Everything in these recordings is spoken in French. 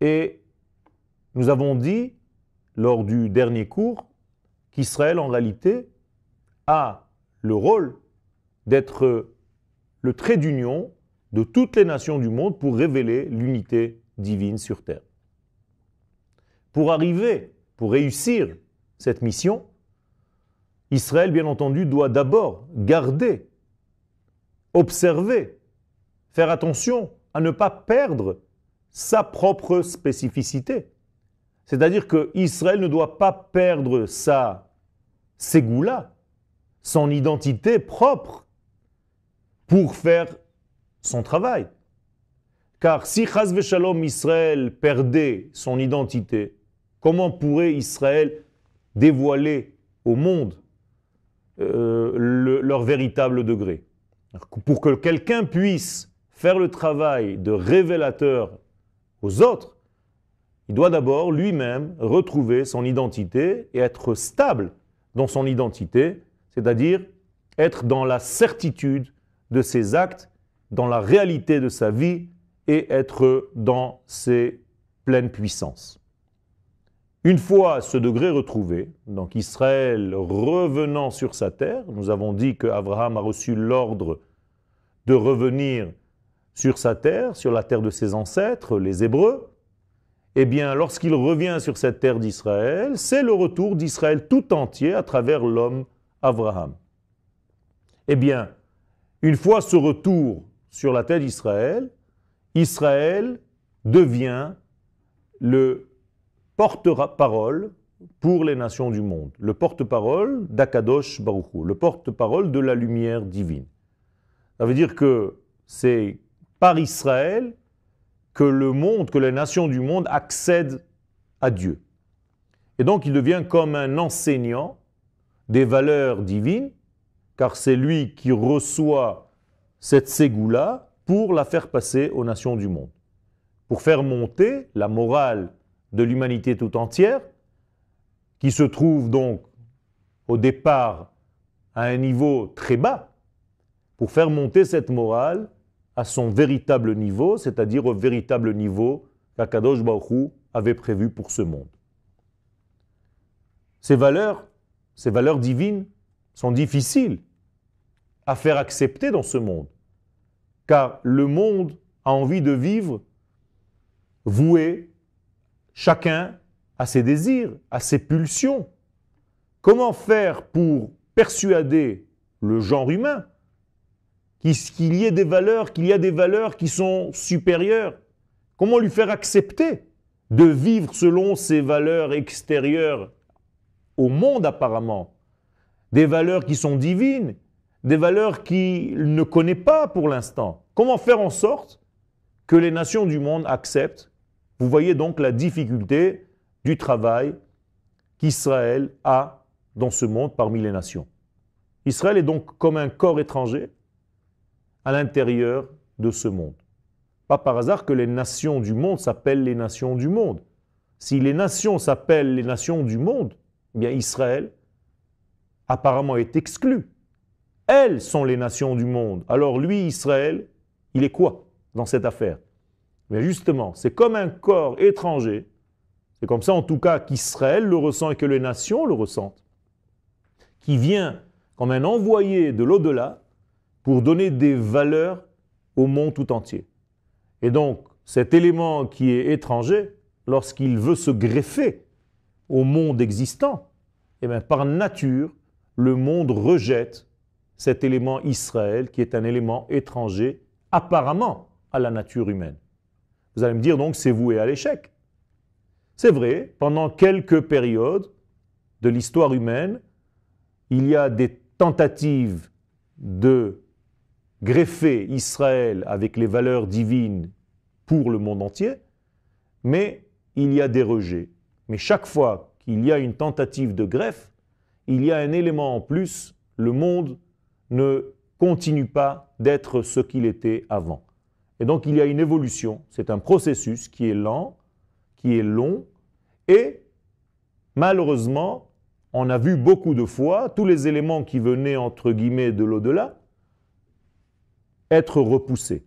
Et nous avons dit, lors du dernier cours, qu'Israël, en réalité, a le rôle d'être le trait d'union de toutes les nations du monde pour révéler l'unité divine sur terre. Pour arriver, pour réussir cette mission, Israël, bien entendu, doit d'abord garder, observer, faire attention à ne pas perdre sa propre spécificité. C'est-à-dire que Israël ne doit pas perdre sa gouts-là, son identité propre, pour faire son travail. Car si Chaz Shalom Israël perdait son identité, comment pourrait Israël dévoiler au monde euh, leur véritable degré Pour que quelqu'un puisse faire le travail de révélateur aux autres. Il doit d'abord lui-même retrouver son identité et être stable dans son identité, c'est-à-dire être dans la certitude de ses actes, dans la réalité de sa vie et être dans ses pleines puissances. Une fois ce degré retrouvé, donc Israël revenant sur sa terre, nous avons dit que Abraham a reçu l'ordre de revenir sur sa terre, sur la terre de ses ancêtres, les Hébreux, eh bien, lorsqu'il revient sur cette terre d'Israël, c'est le retour d'Israël tout entier à travers l'homme Abraham. Eh bien, une fois ce retour sur la terre d'Israël, Israël devient le porte-parole pour les nations du monde, le porte-parole d'Akadosh Baruchou, le porte-parole de la lumière divine. Ça veut dire que c'est par Israël que le monde, que les nations du monde accèdent à Dieu. Et donc il devient comme un enseignant des valeurs divines, car c'est lui qui reçoit cette ségoula pour la faire passer aux nations du monde, pour faire monter la morale de l'humanité tout entière, qui se trouve donc au départ à un niveau très bas, pour faire monter cette morale à son véritable niveau, c'est-à-dire au véritable niveau qu'Akadosh avait prévu pour ce monde. Ces valeurs, ces valeurs divines, sont difficiles à faire accepter dans ce monde, car le monde a envie de vivre voué chacun à ses désirs, à ses pulsions. Comment faire pour persuader le genre humain qu'il y ait des valeurs, qu'il y a des valeurs qui sont supérieures. Comment lui faire accepter de vivre selon ces valeurs extérieures au monde apparemment Des valeurs qui sont divines, des valeurs qu'il ne connaît pas pour l'instant. Comment faire en sorte que les nations du monde acceptent Vous voyez donc la difficulté du travail qu'Israël a dans ce monde parmi les nations. Israël est donc comme un corps étranger à l'intérieur de ce monde. Pas par hasard que les nations du monde s'appellent les nations du monde. Si les nations s'appellent les nations du monde, eh bien Israël apparemment est exclu. Elles sont les nations du monde. Alors lui, Israël, il est quoi dans cette affaire Mais justement, c'est comme un corps étranger. C'est comme ça en tout cas qu'Israël le ressent et que les nations le ressentent. Qui vient comme un envoyé de l'au-delà pour donner des valeurs au monde tout entier. Et donc, cet élément qui est étranger, lorsqu'il veut se greffer au monde existant, et eh bien par nature, le monde rejette cet élément Israël qui est un élément étranger apparemment à la nature humaine. Vous allez me dire donc c'est voué à l'échec. C'est vrai, pendant quelques périodes de l'histoire humaine, il y a des tentatives de greffer Israël avec les valeurs divines pour le monde entier, mais il y a des rejets. Mais chaque fois qu'il y a une tentative de greffe, il y a un élément en plus, le monde ne continue pas d'être ce qu'il était avant. Et donc il y a une évolution, c'est un processus qui est lent, qui est long, et malheureusement, on a vu beaucoup de fois tous les éléments qui venaient entre guillemets de l'au-delà, être repoussé.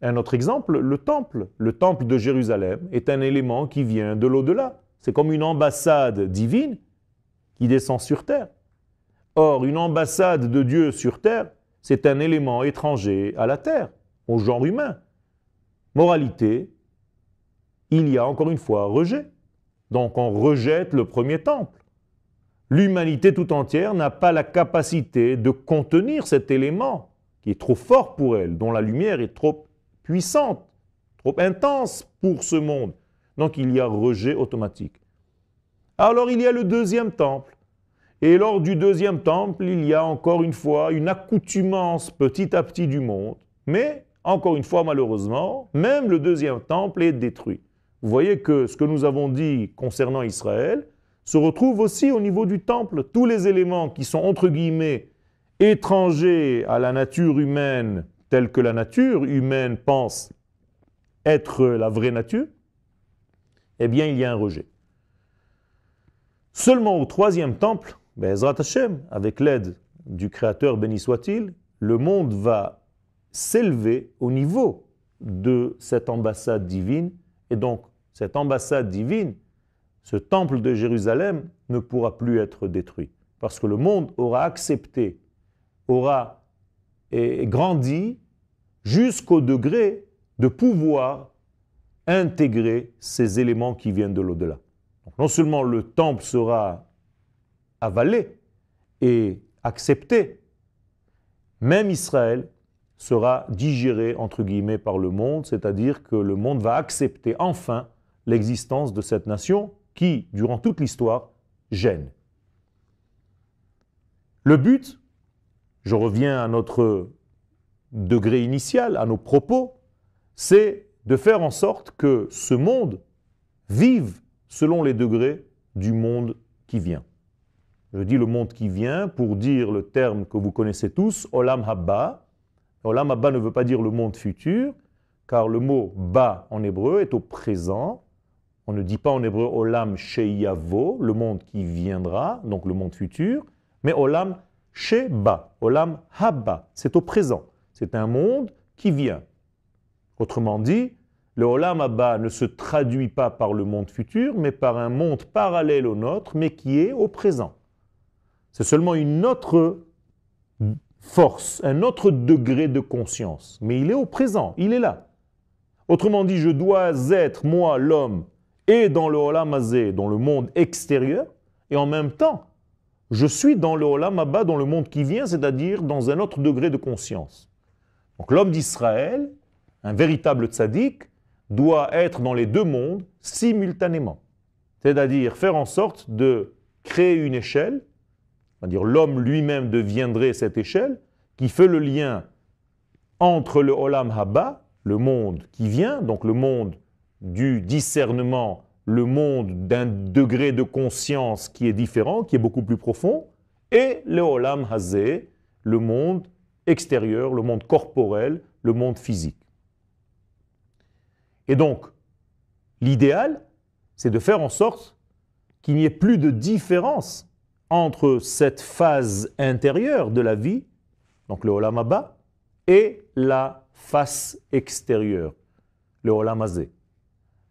Un autre exemple, le temple. Le temple de Jérusalem est un élément qui vient de l'au-delà. C'est comme une ambassade divine qui descend sur terre. Or, une ambassade de Dieu sur terre, c'est un élément étranger à la terre, au genre humain. Moralité, il y a encore une fois rejet. Donc on rejette le premier temple. L'humanité tout entière n'a pas la capacité de contenir cet élément qui est trop fort pour elle, dont la lumière est trop puissante, trop intense pour ce monde. Donc il y a rejet automatique. Alors il y a le deuxième temple. Et lors du deuxième temple, il y a encore une fois une accoutumance petit à petit du monde. Mais encore une fois, malheureusement, même le deuxième temple est détruit. Vous voyez que ce que nous avons dit concernant Israël se retrouve aussi au niveau du temple. Tous les éléments qui sont entre guillemets étranger à la nature humaine telle que la nature humaine pense être la vraie nature, eh bien il y a un rejet. Seulement au troisième temple, ben, Ezrat Hashem, avec l'aide du Créateur béni soit-il, le monde va s'élever au niveau de cette ambassade divine. Et donc, cette ambassade divine, ce temple de Jérusalem, ne pourra plus être détruit. Parce que le monde aura accepté aura grandi jusqu'au degré de pouvoir intégrer ces éléments qui viennent de l'au-delà. Non seulement le temple sera avalé et accepté, même Israël sera digéré, entre guillemets, par le monde, c'est-à-dire que le monde va accepter enfin l'existence de cette nation qui, durant toute l'histoire, gêne. Le but, je reviens à notre degré initial, à nos propos, c'est de faire en sorte que ce monde vive selon les degrés du monde qui vient. Je dis le monde qui vient pour dire le terme que vous connaissez tous, Olam Habba. Olam Habba ne veut pas dire le monde futur, car le mot Ba en hébreu est au présent. On ne dit pas en hébreu Olam Sheyavo, le monde qui viendra, donc le monde futur, mais Olam Olam Haba, c'est au présent. C'est un monde qui vient. Autrement dit, le Olam Haba ne se traduit pas par le monde futur, mais par un monde parallèle au nôtre, mais qui est au présent. C'est seulement une autre force, un autre degré de conscience. Mais il est au présent, il est là. Autrement dit, je dois être, moi, l'homme, et dans le Olam Hazé, dans le monde extérieur, et en même temps, je suis dans le Olam Abba, dans le monde qui vient, c'est-à-dire dans un autre degré de conscience. Donc l'homme d'Israël, un véritable tzaddik, doit être dans les deux mondes simultanément. C'est-à-dire faire en sorte de créer une échelle, c'est-à-dire l'homme lui-même deviendrait cette échelle, qui fait le lien entre le Olam Haba, le monde qui vient, donc le monde du discernement le monde d'un degré de conscience qui est différent, qui est beaucoup plus profond, et le Olam Hazé, le monde extérieur, le monde corporel, le monde physique. Et donc, l'idéal, c'est de faire en sorte qu'il n'y ait plus de différence entre cette phase intérieure de la vie, donc le Olam Abba, et la face extérieure, le Olam Hazé.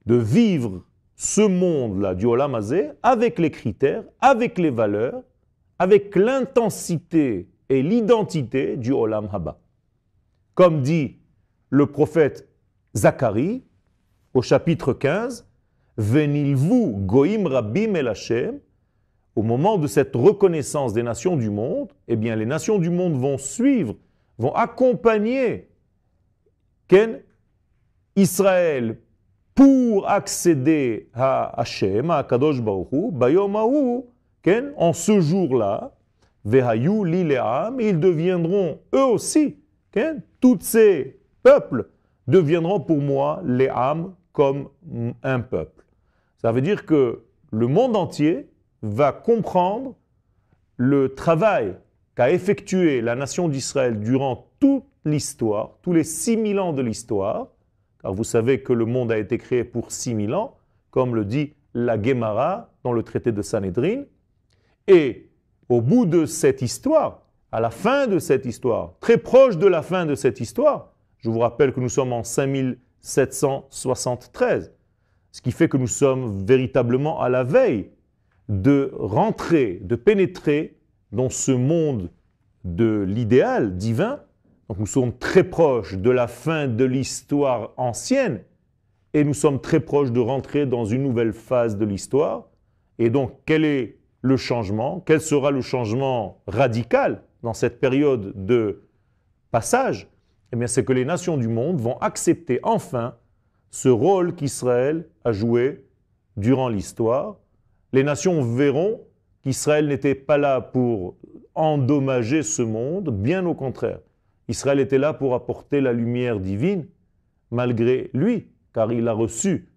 De vivre ce monde-là du Olam avec les critères, avec les valeurs, avec l'intensité et l'identité du Olam Haba. Comme dit le prophète Zacharie au chapitre 15, vous goim rabim el au moment de cette reconnaissance des nations du monde, eh bien les nations du monde vont suivre, vont accompagner Ken Israël pour accéder à Hachem, à Kadosh en ce jour-là, Vehayu, Lileam, ils deviendront eux aussi, Ken, tous ces peuples deviendront pour moi les âmes comme un peuple. Ça veut dire que le monde entier va comprendre le travail qu'a effectué la nation d'Israël durant toute l'histoire, tous les 6000 ans de l'histoire, vous savez que le monde a été créé pour 6000 ans, comme le dit la Gemara dans le traité de Sanhedrin. Et au bout de cette histoire, à la fin de cette histoire, très proche de la fin de cette histoire, je vous rappelle que nous sommes en 5773, ce qui fait que nous sommes véritablement à la veille de rentrer, de pénétrer dans ce monde de l'idéal divin donc nous sommes très proches de la fin de l'histoire ancienne et nous sommes très proches de rentrer dans une nouvelle phase de l'histoire. Et donc quel est le changement Quel sera le changement radical dans cette période de passage Eh bien c'est que les nations du monde vont accepter enfin ce rôle qu'Israël a joué durant l'histoire. Les nations verront qu'Israël n'était pas là pour endommager ce monde, bien au contraire. Israël était là pour apporter la lumière divine malgré lui, car il a reçu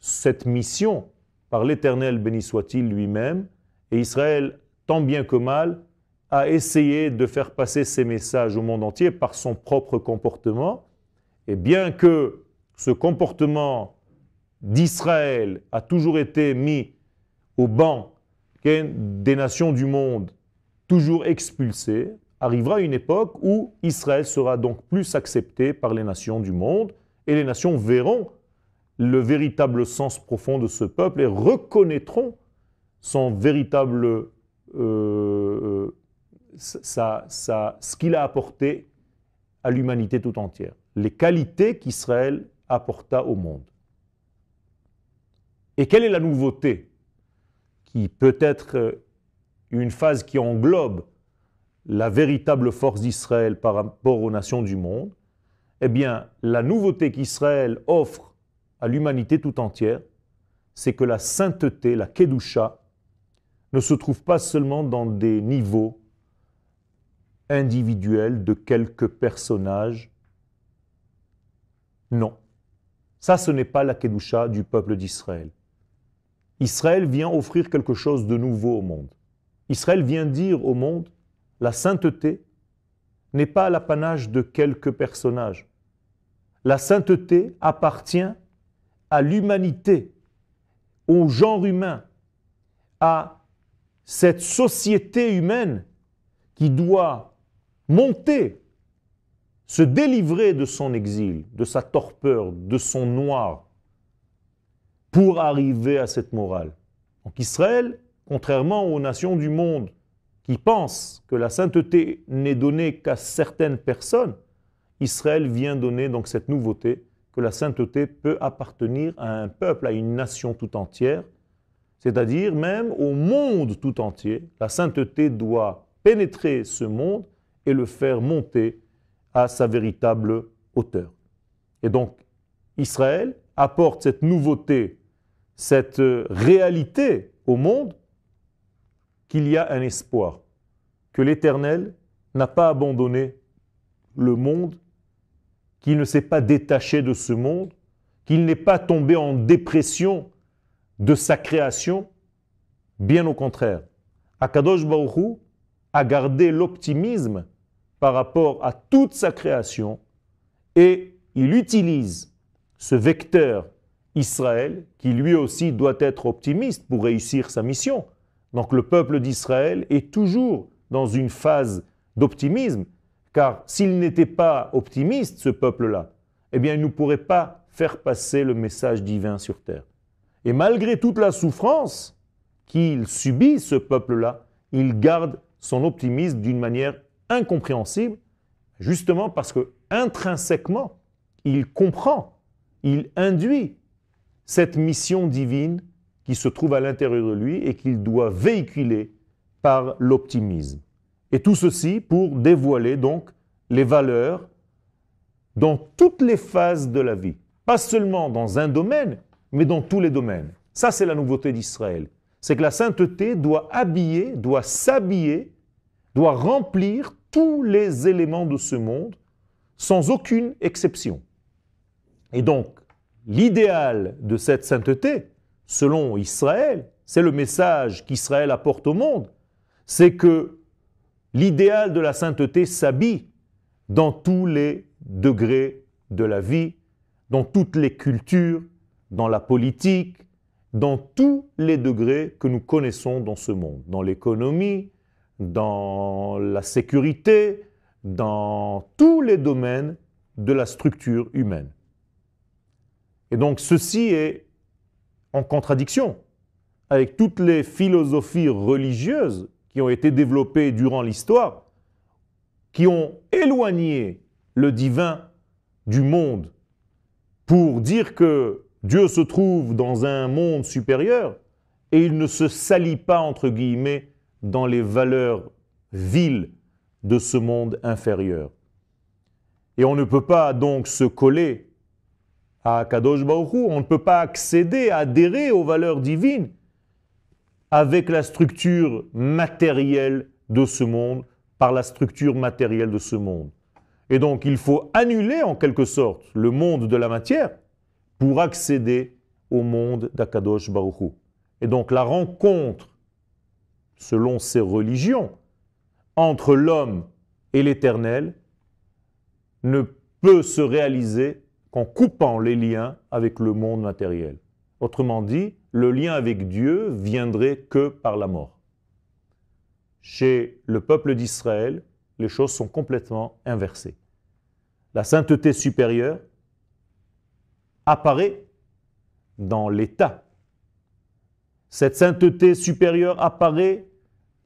cette mission par l'Éternel, béni soit-il lui-même, et Israël, tant bien que mal, a essayé de faire passer ses messages au monde entier par son propre comportement, et bien que ce comportement d'Israël a toujours été mis au banc des nations du monde, toujours expulsées arrivera une époque où Israël sera donc plus accepté par les nations du monde et les nations verront le véritable sens profond de ce peuple et reconnaîtront son véritable ça, euh, euh, ce qu'il a apporté à l'humanité tout entière, les qualités qu'Israël apporta au monde. Et quelle est la nouveauté qui peut être une phase qui englobe la véritable force d'Israël par rapport aux nations du monde, eh bien, la nouveauté qu'Israël offre à l'humanité tout entière, c'est que la sainteté, la kedusha, ne se trouve pas seulement dans des niveaux individuels de quelques personnages. Non. Ça, ce n'est pas la kedusha du peuple d'Israël. Israël vient offrir quelque chose de nouveau au monde. Israël vient dire au monde, la sainteté n'est pas l'apanage de quelques personnages. La sainteté appartient à l'humanité, au genre humain, à cette société humaine qui doit monter, se délivrer de son exil, de sa torpeur, de son noir, pour arriver à cette morale. Donc Israël, contrairement aux nations du monde qui pensent que la sainteté n'est donnée qu'à certaines personnes, Israël vient donner donc cette nouveauté que la sainteté peut appartenir à un peuple, à une nation tout entière, c'est-à-dire même au monde tout entier. La sainteté doit pénétrer ce monde et le faire monter à sa véritable hauteur. Et donc, Israël apporte cette nouveauté, cette réalité au monde qu'il y a un espoir, que l'Éternel n'a pas abandonné le monde, qu'il ne s'est pas détaché de ce monde, qu'il n'est pas tombé en dépression de sa création. Bien au contraire, Akadosh Baruchou a gardé l'optimisme par rapport à toute sa création et il utilise ce vecteur Israël qui lui aussi doit être optimiste pour réussir sa mission. Donc le peuple d'Israël est toujours dans une phase d'optimisme, car s'il n'était pas optimiste, ce peuple-là, eh bien, il ne pourrait pas faire passer le message divin sur terre. Et malgré toute la souffrance qu'il subit, ce peuple-là, il garde son optimisme d'une manière incompréhensible, justement parce que intrinsèquement, il comprend, il induit cette mission divine qui se trouve à l'intérieur de lui et qu'il doit véhiculer par l'optimisme. Et tout ceci pour dévoiler donc les valeurs dans toutes les phases de la vie. Pas seulement dans un domaine, mais dans tous les domaines. Ça, c'est la nouveauté d'Israël. C'est que la sainteté doit habiller, doit s'habiller, doit remplir tous les éléments de ce monde, sans aucune exception. Et donc, l'idéal de cette sainteté, selon Israël, c'est le message qu'Israël apporte au monde, c'est que l'idéal de la sainteté s'habille dans tous les degrés de la vie, dans toutes les cultures, dans la politique, dans tous les degrés que nous connaissons dans ce monde, dans l'économie, dans la sécurité, dans tous les domaines de la structure humaine. Et donc ceci est en contradiction avec toutes les philosophies religieuses qui ont été développées durant l'histoire, qui ont éloigné le divin du monde pour dire que Dieu se trouve dans un monde supérieur et il ne se salit pas, entre guillemets, dans les valeurs viles de ce monde inférieur. Et on ne peut pas donc se coller à Kadosh Baruchou. On ne peut pas accéder, adhérer aux valeurs divines avec la structure matérielle de ce monde, par la structure matérielle de ce monde. Et donc il faut annuler en quelque sorte le monde de la matière pour accéder au monde d'Akadosh Baruchou. Et donc la rencontre, selon ces religions, entre l'homme et l'éternel ne peut se réaliser qu'en coupant les liens avec le monde matériel. Autrement dit, le lien avec Dieu viendrait que par la mort. Chez le peuple d'Israël, les choses sont complètement inversées. La sainteté supérieure apparaît dans l'État. Cette sainteté supérieure apparaît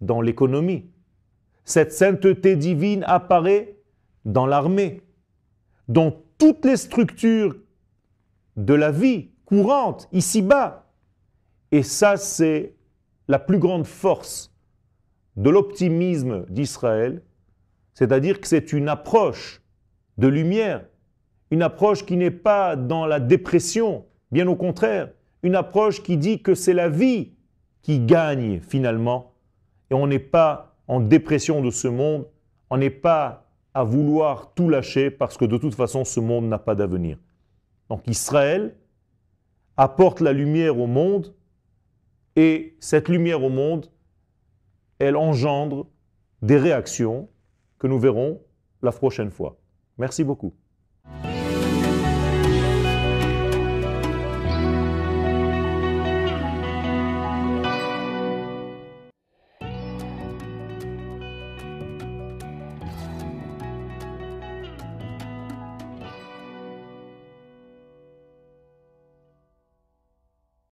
dans l'économie. Cette sainteté divine apparaît dans l'armée, dont toutes les structures de la vie courante, ici-bas. Et ça, c'est la plus grande force de l'optimisme d'Israël, c'est-à-dire que c'est une approche de lumière, une approche qui n'est pas dans la dépression, bien au contraire, une approche qui dit que c'est la vie qui gagne finalement, et on n'est pas en dépression de ce monde, on n'est pas à vouloir tout lâcher parce que de toute façon, ce monde n'a pas d'avenir. Donc Israël apporte la lumière au monde et cette lumière au monde, elle engendre des réactions que nous verrons la prochaine fois. Merci beaucoup.